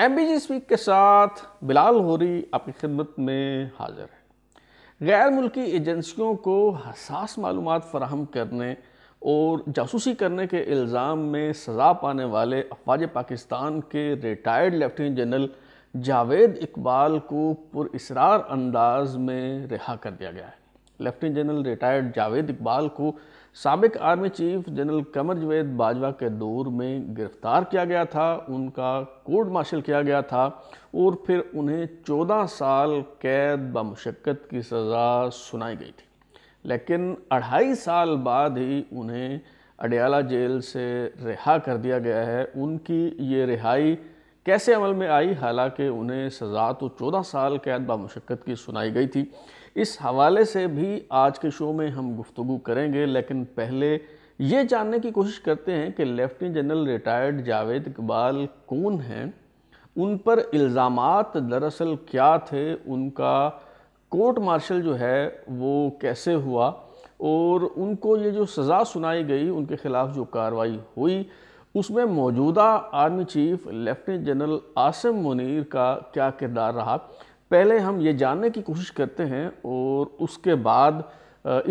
M B जी speak के साथ बिलाल होरी आपकी खिदमत में हाजिर है गैर मुल्की एजेंसियों को हसास मालूम फ़राहम करने और जासूसी करने के इल्ज़ाम में सज़ा पाने वाले अफवाज पाकिस्तान के retired lieutenant general Javed Iqbal को पुरसरार अंदाज में रिहा कर दिया गया है lieutenant general retired Javed Iqbal को सबक army chief general Qamar Javed Bajwa के दौर में गिरफ्तार किया गया था उनका कोर्ट मार्शल किया गया था और फिर उन्हें 14 साल कैद बमशक्क़त की सज़ा सुनाई गई थी लेकिन अढ़ाई साल बाद ही उन्हें अडयाला जेल से रिहा कर दिया गया है उनकी ये रिहाई कैसे अमल में आई हालांकि उन्हें सज़ा तो चौदह साल कैद बामशक्क़त की सुनाई गई थी इस हवाले से भी आज के शो में हम गुफ्तु करेंगे लेकिन पहले ये जानने की कोशिश करते हैं कि lieutenant general retired Javed Iqbal कौन हैं उन पर इल्ज़ाम दरअसल क्या थे उनका कोर्ट मार्शल जो है वो कैसे हुआ और उनको ये जो सज़ा सुनाई गई उनके ख़िलाफ़ जो कार्रवाई हुई उसमें मौजूदा army chief lieutenant general Asim Munir का क्या किरदार रहा पहले हम ये जानने की कोशिश करते हैं और उसके बाद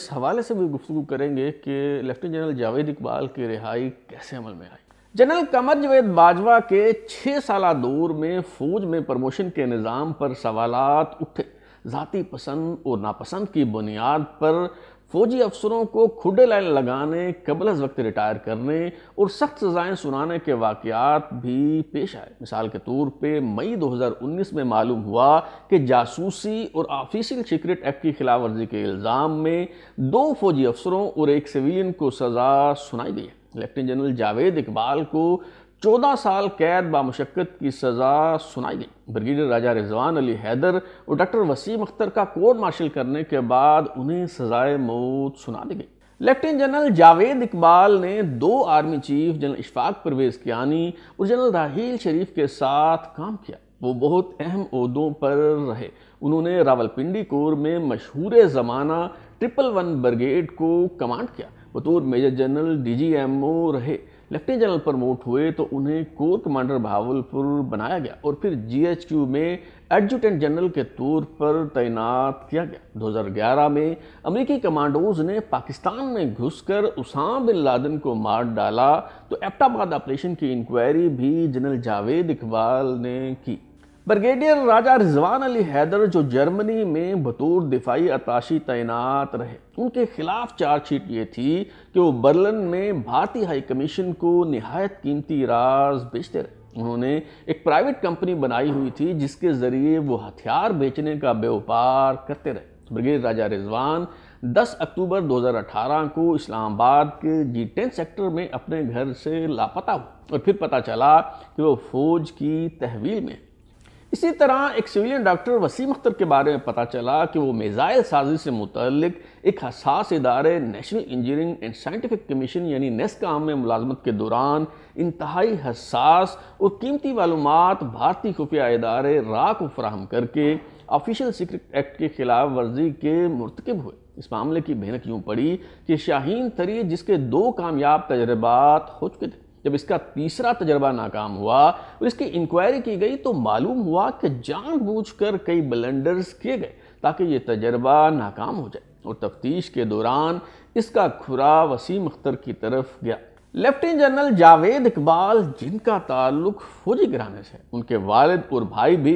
इस हवाले से भी गुफ्तु करेंगे कि लेफ्टिनेंट जनरल जावेद इकबाल की रिहाई कैसे अमल में आई जनरल कमर जवेद बाजवा के छः साल दौर में फ़ौज में प्रमोशन के निज़ाम पर सवाल उठे ज़ाती पसंद और नापसंद की बुनियाद पर फौजी अफसरों को खुडे लाइन लगाने कबल वक्त रिटायर करने और सख्त सज़ाएँ सुनाने के वाकत भी पेश आए मिसाल के तौर पर मई 2019 में मालूम हुआ कि जासूसी और ऑफिशियल सीक्रेट एक्ट की खिलाफ वर्जी के इल्ज़ाम में दो फौजी अफसरों और एक सिविलियन को सज़ा सुनाई गई है लेफ्टिनेंट जनरल जावेद इकबाल को चौदह साल कैद बामशक्क़त की सज़ा सुनाई गई ब्रिगेडियर राजा रिजवान अली हैदर और डॉक्टर वसीम अख्तर का कोर्ट मार्शल करने के बाद उन्हें सज़ाए मौत सुना दी गई लेफ्टिनेंट जनरल जावेद इकबाल ने दो army chief general Ishfaq Parvez Kayani और जनरल राहील शरीफ के साथ काम किया वो बहुत अहम उहदों पर रहे उन्होंने रावलपिंडी कोर में मशहूर ज़माना ट्रिपल वन ब्रिगेड को कमांड किया बतौर major general D G M O रहे लेफ्टिनेंट जनरल प्रमोट हुए तो उन्हें कोर कमांडर भावलपुर बनाया गया और फिर जीएचक्यू में एडजुटेंट जनरल के तौर पर तैनात किया गया 2011 में अमेरिकी कमांडोज ने पाकिस्तान में घुसकर उसाम बिन लादन को मार डाला तो एप्टाबाद ऑपरेशन की इंक्वायरी भी जनरल जावेद इकबाल ने की ब्रिगेडियर राजा रिजवान अली हैदर जो जर्मनी में बतौर दिफाई अताशी तैनात रहे उनके खिलाफ चार्जशीट ये थी कि वो बर्लिन में भारतीय हाई कमीशन को नहायत कीमती राज बेचते रहे उन्होंने एक प्राइवेट कंपनी बनाई हुई थी जिसके ज़रिए वो हथियार बेचने का व्यापार करते रहे ब्रिगेड राजा रिजवान 10 अक्टूबर 2018 को इस्लामाबाद के जी टेन सेक्टर में अपने घर से लापता हुआ और फिर पता चला कि वो फौज की तहवील में इसी तरह एक सिविलियन डॉक्टर वसीम अख्तर के बारे में पता चला कि वो मिज़ाइल साजिश से मुतलक एक हसास इदारे national engineering and scientific commission यानी नेस्काम में मुलाजमत के दौरान इंतहाई हसास और कीमती मालूम भारतीय खुफिया इदारे रा को फ्राहम करके ऑफिशियल सीक्रेट एक्ट के खिलाफ वर्जी के मरतकब हुए इस मामले की मेहनत यूँ पड़ी कि शाहीन तरी जिसके दो कामयाब तजर्बात हो चुके थे जब इसका तीसरा तजर्बा नाकाम हुआ और इसकी इंक्वायरी की गई तो मालूम हुआ कि जानबूझकर कई ब्लेंडर्स किए गए ताकि ये तजर्बा नाकाम हो जाए और तफ्तीश के दौरान इसका खुरा वसीम अख्तर की तरफ गया लेफ्टिनेंट जनरल जावेद इकबाल जिनका ताल्लुक फौजी घराने से उनके वालिद और भाई भी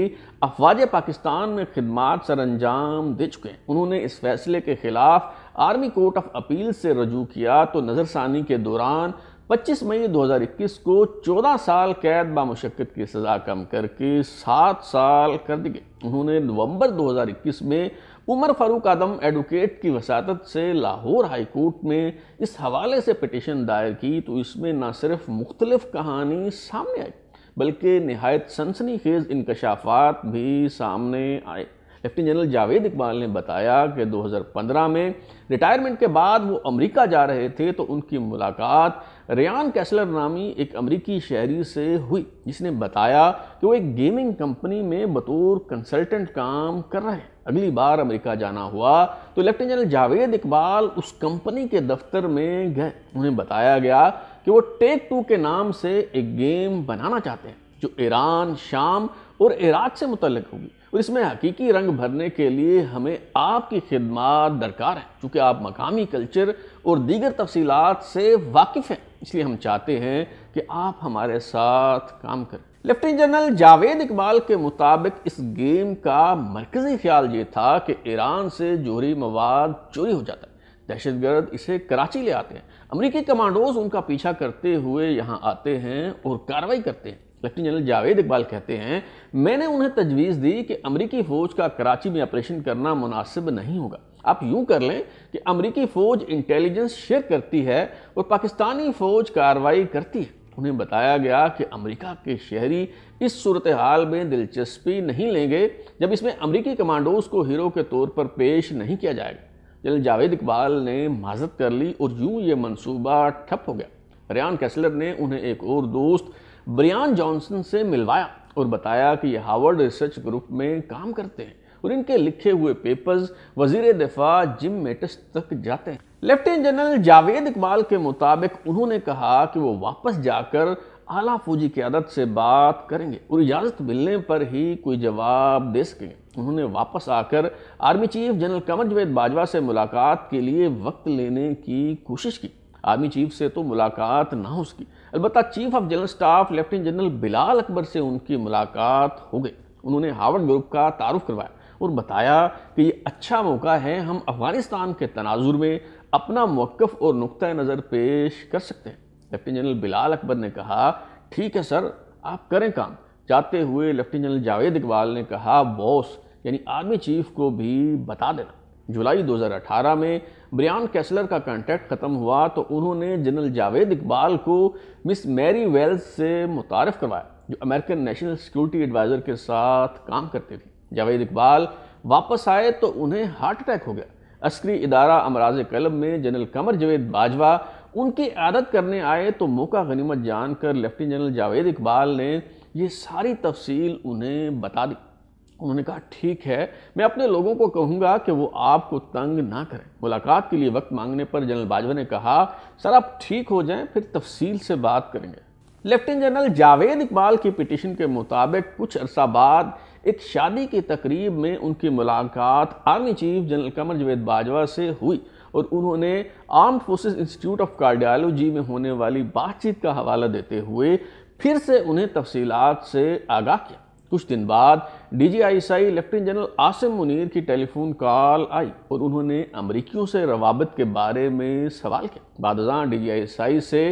अफवाज पाकिस्तान में खदमात सर अंजाम दे चुके हैं उन्होंने इस फैसले के खिलाफ आर्मी कोर्ट ऑफ अपील से रजू किया तो नज़रसानी के दौरान 25 मई 2021 को 14 साल कैद बामुशक्क़त की सज़ा कम करके सात साल कर दी गई उन्होंने नवंबर 2021 में उमर फारूक आदम एडवोकेट की वसादत से लाहौर हाई कोर्ट में इस हवाले से पटिशन दायर की तो इसमें न सिर्फ मुख्तलफ कहानी सामने आई बल्कि नहायत सनसनी खेज़ इनकशाफात भी सामने आए लेफ्टिनेंट जनरल जावेद इकबाल ने बताया कि 2015 में रिटायरमेंट के बाद वो अमेरिका जा रहे थे तो उनकी मुलाकात रियान कैसलर नामी एक अमेरिकी शहरी से हुई जिसने बताया कि वो एक गेमिंग कंपनी में बतौर कंसल्टेंट काम कर रहे हैं अगली बार अमेरिका जाना हुआ तो लेफ्टिनेंट जनरल जावेद इकबाल उस कंपनी के दफ्तर में गए उन्हें बताया गया कि वो टेक टू के नाम से एक गेम बनाना चाहते हैं जो ईरान शाम और इराक से मुतलक होगी इसमें हकीकी रंग भरने के लिए हमें आपकी खिदमत दरकार है चूँकि आप मकामी कल्चर और दीगर तफसीत से वाकिफ़ हैं इसलिए हम चाहते हैं कि आप हमारे साथ काम करें लेफ्टिनेंट जनरल जावेद इकबाल के मुताबिक इस गेम का मरकज़ी ख्याल ये था कि ईरान से जोहरी मवाद चोरी हो जाता है दहशतगर्द इसे कराची ले आते हैं अमरीकी कमांडोज उनका पीछा करते हुए यहाँ आते हैं और कार्रवाई करते हैं लेफ्टिनेंट जनरल जावेद इकबाल कहते हैं मैंने उन्हें तजवीज़ दी कि अमरीकी फ़ौज का कराची में ऑपरेशन करना मुनासिब नहीं होगा आप यूं कर लें कि अमरीकी फ़ौज इंटेलिजेंस शेयर करती है और पाकिस्तानी फ़ौज कार्रवाई करती है उन्हें बताया गया कि अमेरिका के शहरी इस सूरत हाल में दिलचस्पी नहीं लेंगे जब इसमें अमरीकी कमांडोज को हीरो के तौर पर पेश नहीं किया जाएगा जनरल जावेद इकबाल ने माजत कर ली और यूं ये मनसूबा ठप हो गया रियान कैसलर ने उन्हें एक और दोस्त ब्रियान जॉनसन से मिलवाया और बताया कि ये हार्वर्ड रिसर्च ग्रुप में काम करते हैं और इनके लिखे हुए पेपर्स वजीर दिफा जिम मेटस तक जाते हैं लेफ्टिनेंट जनरल जावेद इकबाल के मुताबिक उन्होंने कहा कि वो वापस जाकर आला फौजी की आदत से बात करेंगे और इजाज़त मिलने पर ही कोई जवाब दे सकेंगे उन्होंने वापस आकर army chief general Qamar Javed Bajwa से मुलाकात के लिए वक्त लेने की कोशिश की आर्मी चीफ से तो मुलाकात ना हो सकी अलबत् chief of general staff lieutenant general Bilal Akbar से उनकी मुलाकात हो गई उन्होंने हार्वर्ड ग्रुप का तारुफ करवाया और बताया कि ये अच्छा मौका है हम अफगानिस्तान के तनाजुर में अपना मौक़ और नुक़ नज़र पेश कर सकते हैं लेफ्टिनेंट जनरल बिलाल अकबर ने कहा ठीक है सर आप करें काम जाते हुए लेफ्टिनेंट जनरल जावेद इकबाल ने कहा बॉस यानी आर्मी चीफ को भी बता देना जुलाई 2018 में ब्रियान कैसलर का कॉन्ट्रैक्ट ख़त्म हुआ तो उन्होंने जनरल जावेद इकबाल को मिस मैरी वेल्स से मुतारफ़ करवाया जो अमेरिकन नेशनल सिक्योरिटी एडवाइज़र के साथ काम करते थे जावेद इकबाल वापस आए तो उन्हें हार्ट अटैक हो गया अस्करी इदारा अमराज कलब में जनरल कमर जावेद बाजवा उनकी आदत करने आए तो मौका गनीमत जानकर लेफ्टिनेंट जनरल जावेद इकबाल ने ये सारी तफसील उन्हें बता दी उन्होंने कहा ठीक है मैं अपने लोगों को कहूंगा कि वो आपको तंग ना करें मुलाकात के लिए वक्त मांगने पर जनरल बाजवा ने कहा सर आप ठीक हो जाएं फिर तफसील से बात करेंगे लेफ्टिनेंट जनरल जावेद इकबाल की पिटिशन के मुताबिक कुछ अरसा बाद एक शादी की तकरीब में उनकी मुलाकात army chief general Qamar Javed Bajwa से हुई और उन्होंने armed forces institute of cardiology में होने वाली बातचीत का हवाला देते हुए फिर से उन्हें तफसीलात से आगाह किया कुछ दिन बाद DG ISI lieutenant general Asim Munir की टेलीफोन कॉल आई और उन्होंने अमरीकियों से रवाबत के बारे में सवाल किया बादजा डीजीआईएसआई से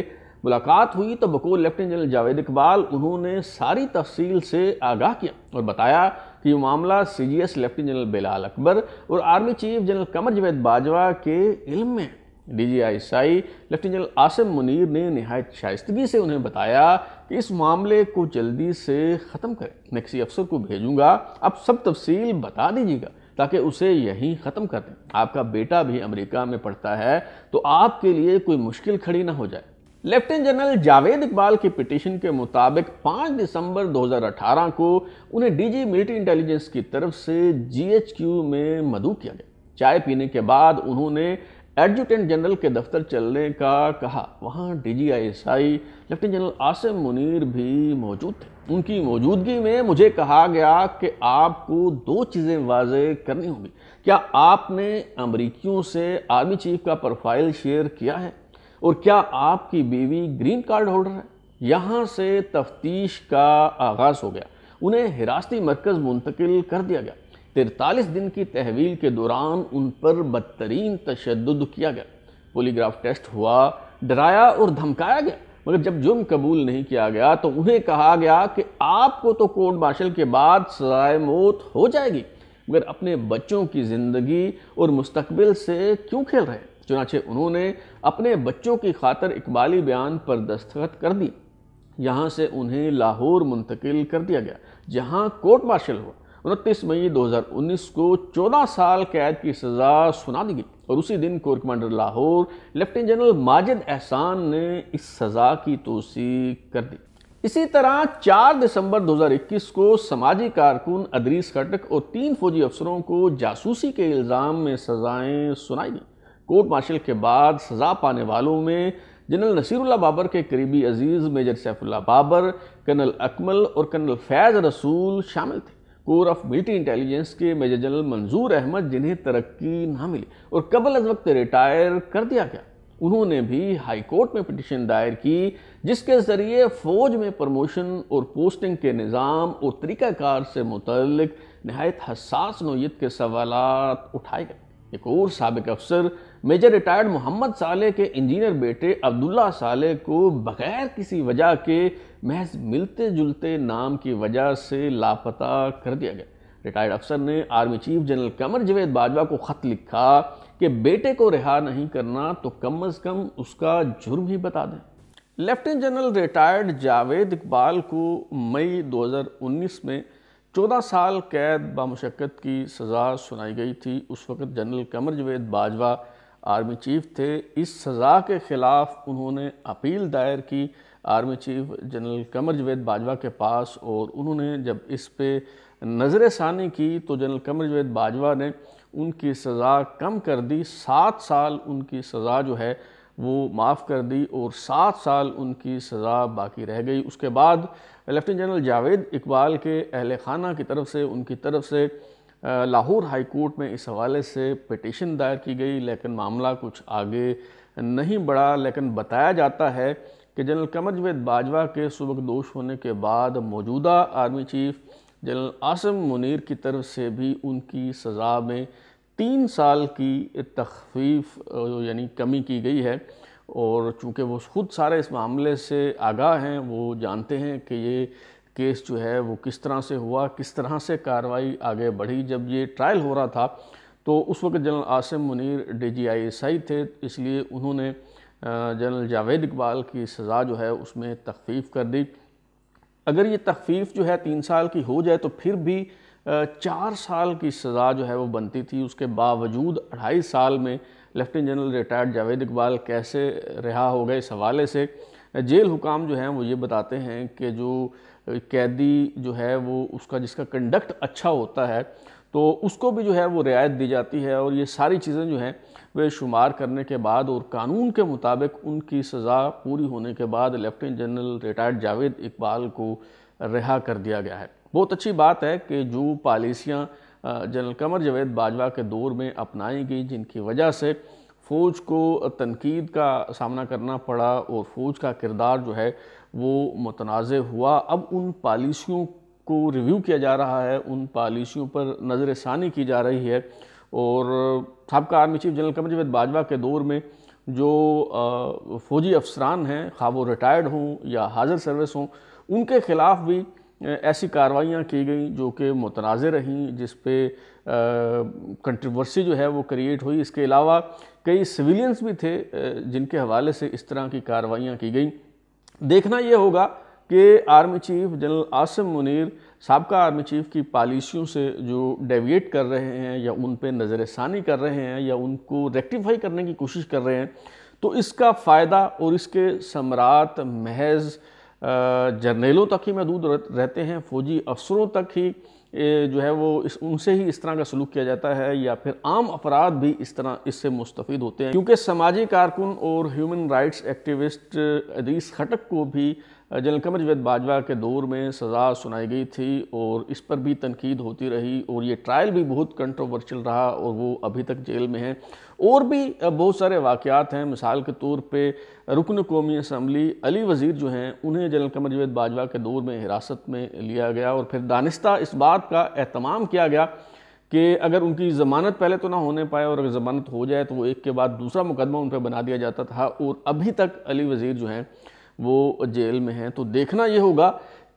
मुलाकात हुई तो बकोल लेफ्टिनेंट जनरल जावेद इकबाल उन्होंने सारी तफसील से आगाह किया और बताया कि ये मामला C G S lieutenant general Bilal Akbar और army chief general Qamar Javed Bajwa के इल्म में DG ISI lieutenant general Asim Munir ने नहायत शाइस्तगी से उन्हें बताया कि इस मामले को जल्दी से ख़त्म करें मैं किसी अफसर को भेजूंगा आप सब तफसील बता दीजिएगा ताकि उसे यहीं ख़त्म कर दें आपका बेटा भी अमेरिका में पढ़ता है तो आपके लिए कोई मुश्किल खड़ी ना हो जाए लेफ्टिनेंट जनरल जावेद इकबाल की पिटिशन के मुताबिक 5 दिसंबर 2018 को उन्हें डीजी मिलिट्री इंटेलिजेंस की तरफ से जीएचक्यू में मधु किया गया चाय पीने के बाद उन्होंने एडजुटेंट जनरल के दफ्तर चलने का कहा वहाँ DG ISI lieutenant general Asim Munir भी मौजूद थे उनकी मौजूदगी में मुझे कहा गया कि आपको दो चीज़ें वाजे करनी होंगी क्या आपने अमरीकियों से आर्मी चीफ का प्रोफाइल शेयर किया है और क्या आपकी बीवी ग्रीन कार्ड होल्डर है यहाँ से तफ्तीश का आगाज़ हो गया उन्हें हिरासती मरकज़ मुंतकिल कर दिया गया तिरतालीस दिन की तहवील के दौरान उन पर बदतरीन तशद किया गया पोलीग्राफ टेस्ट हुआ डराया और धमकाया गया मगर जब जुर्म कबूल नहीं किया गया तो उन्हें कहा गया कि आपको तो कोर्ट मार्शल के बाद सजाए मौत हो जाएगी मगर अपने बच्चों की ज़िंदगी और मुस्तबिल से क्यों खेल रहे चुनाचे उन्होंने अपने बच्चों की खातर इकबाली बयान पर दस्तखत कर दिए यहाँ से उन्हें लाहौर मुंतकिल कर दिया गया जहाँ कोर्ट मार्शल हुआ उनतीस मई 2019 को 14 साल कैद की सज़ा सुना दी गई और उसी दिन corps commander Lahore lieutenant general Majid Ehsan ने इस सज़ा की तोसी कर दी इसी तरह 4 दिसंबर 2021 को समाजी कारकुन अदरीस खटक और तीन फौजी अफसरों को जासूसी के इल्ज़ाम में सज़ाएं सुनाई गई कोर्ट मार्शल के बाद सज़ा पाने वालों में जनरल नसीरुल्ला बाबर के करीबी अजीज़ मेजर सैफुल्ला बाबर कर्नल अकमल और कर्नल फैज़ रसूल शामिल थे कोर ऑफ मिलिट्री इंटेलिजेंस के मेजर जनरल मंजूर अहमद जिन्हें तरक्की ना मिली और कबल अज वक्त रिटायर कर दिया गया उन्होंने भी हाईकोर्ट में पिटिशन दायर की जिसके ज़रिए फ़ौज में प्रमोशन और पोस्टिंग के निज़ाम और तरीक़ाकार से मुतल नहायत हसास नोयत के सवाल उठाए गए एक और सबक अफसर मेजर रिटायर्ड मोहम्मद साले के इंजीनियर बेटे अब्दुल्ला साले को बगैर किसी वजह के महज मिलते जुलते नाम की वजह से लापता कर दिया गया रिटायर्ड अफसर ने army chief general Qamar Javed Bajwa को ख़त लिखा कि बेटे को रिहा नहीं करना तो कम अज़ कम उसका जुर्म ही बता दें lieutenant general retired Javed Iqbal को मई 2019 में चौदह साल कैद बामशक्क़त की सज़ा सुनाई गई थी उस वक़्त general Qamar Javed Bajwa army chief थे इस सज़ा के ख़िलाफ़ उन्होंने अपील दायर की army chief general Qamar Javed Bajwa के पास और उन्होंने जब इस पर नज़र षानी की तो जनरल कमर जवेद बाजवा ने उनकी सज़ा कम कर दी सात साल उनकी सज़ा जो है वो माफ़ कर दी और सात साल उनकी सज़ा बाकी रह गई उसके बाद लेफ्टिनेंट जनरल जावेद इकबाल के अहल खाना की तरफ से उनकी तरफ से लाहौर हाई कोर्ट में इस हवाले से पटिशन दायर की गई लेकिन मामला कुछ आगे नहीं बढ़ा लेकिन बताया जाता है कि जनरल कमर जवेद बाजवा के सबक दोष होने के बाद मौजूदा army chief general Asim Munir की तरफ से भी उनकी सज़ा में तीन साल की तखफीफ यानी कमी की गई है और चूँकि वो खुद सारे इस मामले से आगाह हैं वो जानते हैं कि ये केस जो है वो किस तरह से हुआ किस तरह से कार्रवाई आगे बढ़ी जब ये ट्रायल हो रहा था तो उस वक्त general Asim Munir D G I S I थे इसलिए उन्होंने जनरल जावेद इकबाल की सज़ा जो है उसमें तखफीफ कर दी अगर ये तखफीफ जो है तीन साल की हो जाए तो फिर भी चार साल की सज़ा जो है वो बनती थी उसके बावजूद अढ़ाई साल में lieutenant general retired Javed Iqbal कैसे रिहा हो गए इस हवाले से जेल हुकाम जो हैं वो ये बताते हैं कि जो कैदी जो है वो उसका जिसका कंडक्ट अच्छा होता है तो उसको भी जो है वो रियायत दी जाती है और ये सारी चीज़ें जो हैं वे शुमार करने के बाद और कानून के मुताबिक उनकी सज़ा पूरी होने के बाद lieutenant general retired Javed Iqbal को रिहा कर दिया गया है बहुत अच्छी बात है कि जो पॉलिसियाँ जनरल कमर जवेद बाजवा के दौर में अपनाई गई जिनकी वजह से फ़ौज को तनकीद का सामना करना पड़ा और फ़ौज का किरदार जो है वो मुतनाज़ हुआ अब उन पॉलिसियों को रिव्यू किया जा रहा है उन पॉलिसियों पर नज़र षानी की जा रही है और सबका army chief general Qamar Javed Bajwa के दौर में जो फ़ौजी अफसरान हैं खा वो रिटायर्ड हों या हाजिर सर्विस हों उनके ख़िलाफ़ भी ऐसी कार्रवाइयाँ की गई जो कि मुतनाज़ रहीं जिस पर कंट्रोवर्सी जो है वो क्रिएट हुई इसके अलावा कई सिविलियंस भी थे जिनके हवाले से इस तरह की कार्रवाइयाँ की गई देखना ये होगा कि army chief general Asim Munir सबका आर्मी चीफ की पॉलिसियों से जो डेविएट कर रहे हैं या उन पर नज़रसानी कर रहे हैं या उनको रेक्टिफाई करने की कोशिश कर रहे हैं तो इसका फ़ायदा और इसके समरात महज़ जर्नेलों तक ही महदूद रहते हैं फौजी अफसरों तक ही जो है वो इस उनसे ही इस तरह का सलूक किया जाता है या फिर आम अफराद भी इस तरह इससे मुस्तफ़ होते हैं क्योंकि समाजी कारकुन और human rights activist Idris Khattak को भी जनरल कमर जवेद बाजवा के दौर में सज़ा सुनाई गई थी और इस पर भी तनकीद होती रही और ये ट्रायल भी बहुत कंट्रोवर्शियल रहा और वो अभी तक जेल में हैं और भी बहुत सारे वाक़ात हैं मिसाल के तौर पे रुकन कौमी असम्बली अली वज़ीर जो हैं उन्हें जनरल कमर जवेद बाजवा के दौर में हिरासत में लिया गया और फिर दानिस्ता इस बात का अहतमाम किया गया कि अगर उनकी ज़मानत पहले तो ना होने पाए और अगर ज़मानत हो जाए तो वो एक के बाद दूसरा मुकदमा उन पर बना दिया जाता था और अभी तक अली वज़ीर जो हैं वो जेल में हैं तो देखना ये होगा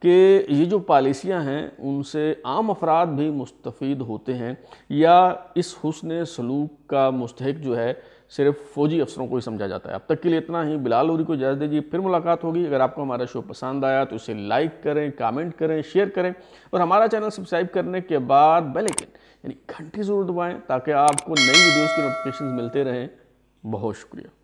कि ये जो पॉलिसियाँ हैं उनसे आम अफराद भी मुस्तफ़ होते हैं या इस हसन सलूक का मुस्तक जो है सिर्फ फ़ौजी अफसरों को ही समझा जाता है अब तक के लिए इतना ही बिलाल उरी को इजाज़त दीजिए फिर मुलाकात होगी अगर आपको हमारा शो पसंद आया तो इसे लाइक करें कमेंट करें शेयर करें और हमारा चैनल सब्सक्राइब करने के बाद बेलेकिन यानी घंटी ज़रूर दबाएँ ताकि आपको नई वीडियोज़ की नोटिफिकेशन मिलते रहें बहुत शुक्रिया